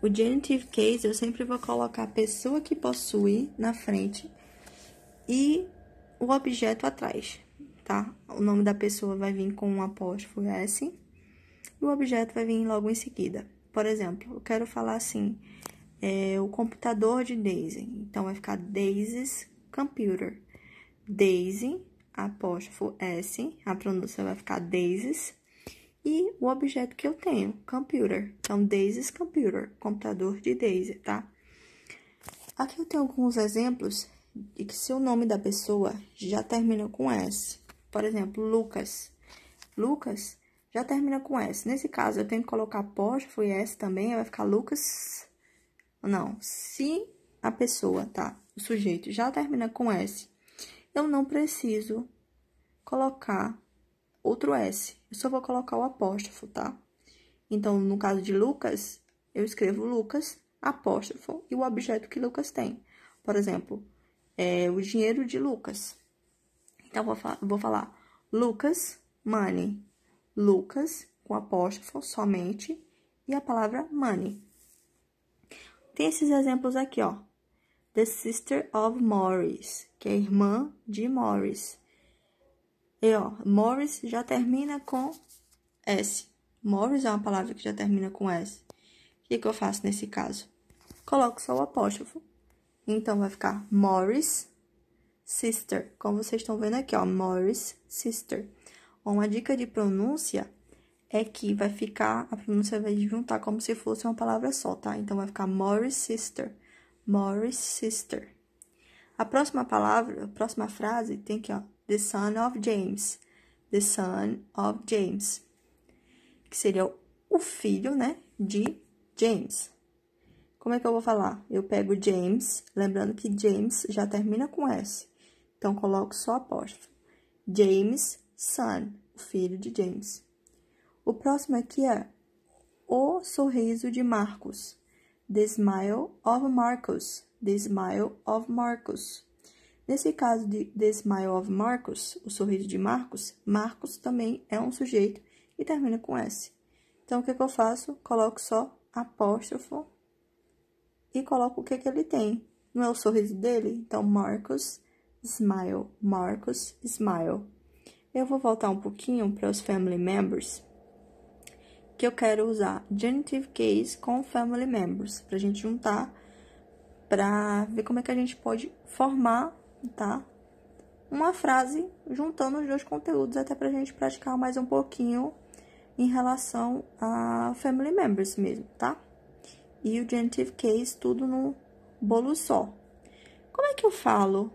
O genitive case eu sempre vou colocar a pessoa que possui na frente e o objeto atrás, tá? O nome da pessoa vai vir com um apóstrofo S e o objeto vai vir logo em seguida. Por exemplo, eu quero falar assim, é, o computador de Daisy. Então, vai ficar Daisy's computer. Daisy, apóstrofo S, a pronúncia vai ficar Daisy's e o objeto que eu tenho, computer. Então, Daisy's computer, computador de Daisy, tá? Aqui eu tenho alguns exemplos de que se o nome da pessoa já termina com S. Por exemplo, Lucas. Lucas já termina com S. Nesse caso, eu tenho que colocar apóstrofo foi S também, vai ficar Lucas. Não, se a pessoa, tá? O sujeito já termina com S. Eu não preciso colocar outro S. Eu só vou colocar o apóstrofo, tá? Então, no caso de Lucas, eu escrevo Lucas, apóstrofo e o objeto que Lucas tem. Por exemplo, é o dinheiro de Lucas. Então, vou, fa vou falar Lucas, money. Lucas, com apóstrofo somente, e a palavra money. Tem esses exemplos aqui, ó. The sister of Morris, que é irmã de Morris. E ó, Morris já termina com S. Morris é uma palavra que já termina com S. O que, que eu faço nesse caso? Coloco só o apóstrofo. Então vai ficar Morris Sister. Como vocês estão vendo aqui, ó, Morris Sister. Uma dica de pronúncia é que vai ficar, a pronúncia vai juntar como se fosse uma palavra só, tá? Então vai ficar Morris Sister. Morris Sister. A próxima palavra, a próxima frase tem que, ó, the son of James, the son of James, que seria o filho, né, de James. Como é que eu vou falar? Eu pego James, lembrando que James já termina com S, então coloco só apóstrofo. James, son, o filho de James. O próximo aqui é o sorriso de Marcos, the smile of Marcus, the smile of Marcus Nesse caso de The Smile of Marcus, o sorriso de Marcos, Marcos também é um sujeito e termina com S. Então, o que, é que eu faço? Coloco só apóstrofo e coloco o que, é que ele tem. Não é o sorriso dele? Então, Marcos, smile, Marcos, smile. Eu vou voltar um pouquinho para os family members, que eu quero usar genitive case com family members, para a gente juntar, para ver como é que a gente pode formar tá? Uma frase juntando os dois conteúdos até pra gente praticar mais um pouquinho em relação a family members mesmo, tá? E o genitive case tudo no bolo só. Como é que eu falo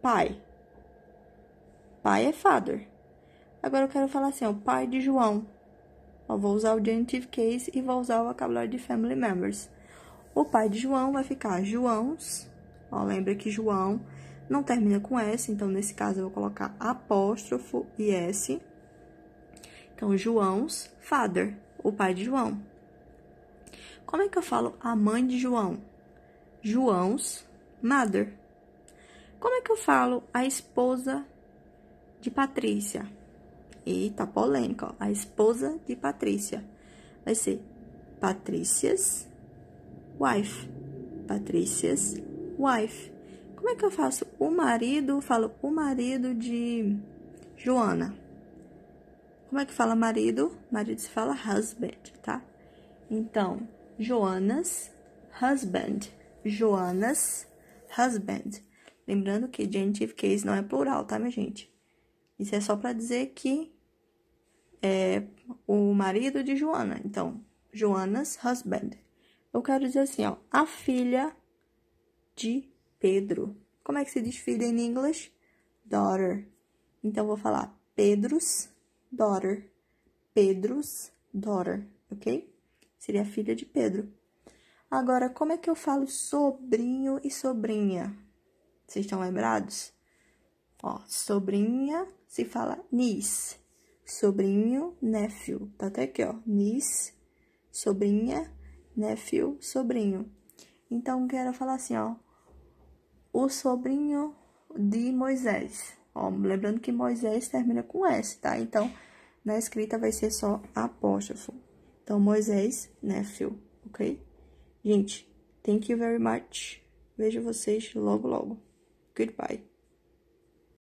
pai? Pai é father. Agora eu quero falar assim, ó, pai de João. Eu vou usar o genitive case e vou usar o vocabulário de family members. O pai de João vai ficar Joãos. Ó, lembra que João não termina com S, então nesse caso eu vou colocar apóstrofo e S. Então, João's father, o pai de João. Como é que eu falo a mãe de João? João's mother. Como é que eu falo a esposa de Patrícia? Eita, polêmica, ó. A esposa de Patrícia. Vai ser Patrícia's wife. Patrícia's wife. Como é que eu faço o marido? Falo o marido de Joana. Como é que fala marido? Marido se fala husband, tá? Então, Joanas, husband. Joanas, husband. Lembrando que genitive case não é plural, tá, minha gente? Isso é só para dizer que é o marido de Joana. Então, Joanas, husband. Eu quero dizer assim, ó, a filha de Pedro. Como é que se diz filha em inglês? Daughter. Então, vou falar Pedro's daughter. Pedro's daughter, ok? Seria filha de Pedro. Agora, como é que eu falo sobrinho e sobrinha? Vocês estão lembrados? Ó, sobrinha se fala niece. Sobrinho, nephew. Tá até aqui, ó. Niece, sobrinha, nephew, sobrinho. Então, quero falar assim, ó o sobrinho de Moisés. Ó, lembrando que Moisés termina com S, tá? Então, na escrita vai ser só apóstrofo. Então, Moisés, Nefil, ok? Gente, thank you very much. Vejo vocês logo, logo. Goodbye.